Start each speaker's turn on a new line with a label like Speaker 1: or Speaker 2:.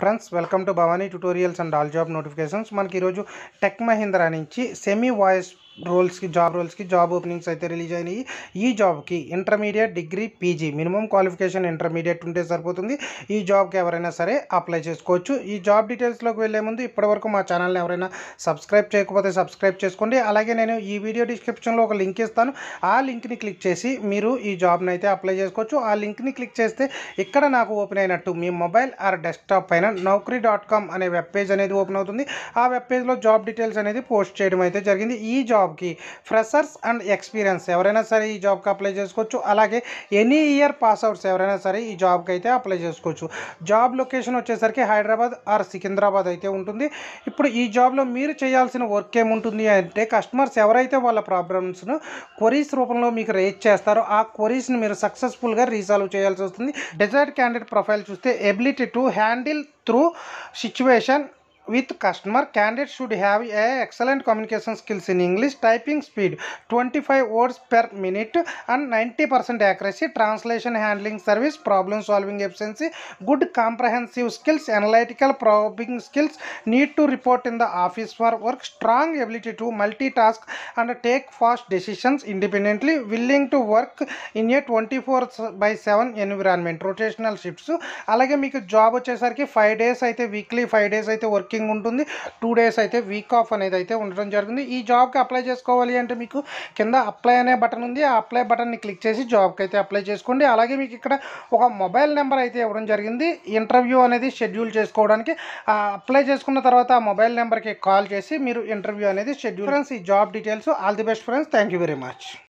Speaker 1: friends welcome to Bhavani tutorials and all job notifications మనకి ఈరోజు Tech Mahindra నుంచి సెమీ వాయిస్ రోల్స్కి జాబ్ రోల్స్కి జాబ్ ఓపెనింగ్స్ అయితే రిలీజ్ అయినాయి ఈ జాబ్కి intermediate degree PG minimum qualification intermediate ఉంటే సరిపోతుంది ఈ జాబ్కి ఎవరైనా సరే అప్లై చేసుకోవచ్చు ఈ జాబ్ డీటెయిల్స్లోకి వెళ్ళే ముందు ఇప్పటివరకు మా ఛానల్ని ఎవరైనా సబ్స్క్రైబ్ చేయకపోతే సబ్స్క్రైబ్ చేసుకోండి అలాగే నేను ఈ వీడియో డిస్క్రిప్షన్లో ఒక లింక్ ఇస్తాను ఆ లింక్ని క్లిక్ చేసి మీరు ఈ జాబ్ని అయితే అప్లై చేసుకోవచ్చు ఆ లింక్ని క్లిక్ చేస్తే ఇక్కడ నాకు ఓపెన్ అయినట్టు మీ మొబైల్ ఆర్ డెస్క్టాప్ పైన నౌకరీ డాట్ కామ్ అనే వెబ్ పేజ్ అనేది ఓపెన్ అవుతుంది ఆ వెబ్ పేజ్లో జాబ్ డీటెయిల్స్ అనేది పోస్ట్ చేయడం అయితే జరిగింది ఈ జాబ్ జాబ్కి ఫ్రెషర్స్ అండ్ ఎక్స్పీరియన్స్ ఎవరైనా సరే ఈ జాబ్కి అప్లై చేసుకోవచ్చు అలాగే ఎనీ ఇయర్ పాస్ అవుట్స్ ఎవరైనా సరే ఈ జాబ్కి అయితే అప్లై చేసుకోవచ్చు జాబ్ లొకేషన్ వచ్చేసరికి హైదరాబాద్ ఆర్ సికింద్రాబాద్ అయితే ఉంటుంది ఇప్పుడు ఈ జాబ్లో మీరు చేయాల్సిన వర్క్ ఏముంటుంది అంటే కస్టమర్స్ ఎవరైతే వాళ్ళ ప్రాబ్లమ్స్ను క్వరీస్ రూపంలో మీకు రేజ్ చేస్తారో ఆ క్వరీస్ని మీరు సక్సెస్ఫుల్గా రీసాల్వ్ చేయాల్సి వస్తుంది డిజైర్డ్ క్యాండిడేట్ ప్రొఫైల్ చూస్తే ability to handle through situation with customer candidate should have a excellent communication skills in English typing speed twenty five words per minute and ninety percent accuracy translation handling service problem solving efficiency good comprehensive skills analytical probing skills need to report in the office for work strong ability to multi task and take fast decisions independently willing to work in A twenty four by seven environment rotational shifts అలాగే మీకు job వచ్చేసరికి five days అయితే weekly five days అయితే working working ఉంటుంది two days అయితే week off అనేది అయితే ఉండడం జరుగుతుంది ఈ జాబ్కి అప్లై చేసుకోవాలి అంటే మీకు కింద అప్లై అనే బటన్ ఉంది ఆ అప్లై బటన్ని క్లిక్ చేసి జాబ్కి అయితే అప్లై చేసుకోండి అలాగే మీకు ఇక్కడ ఒక మొబైల్ నెంబర్ అయితే ఇవ్వడం జరిగింది ఇంటర్వ్యూ అనేది షెడ్యూల్ చేసుకోవడానికి అప్లై చేసుకున్న తర్వాత ఆ మొబైల్ నెంబర్కి కాల్ చేసి మీరు ఇంటర్వ్యూ అనేది షెడ్యూల్ ఫ్రెండ్స్ ఈ job details all the best friends thank very much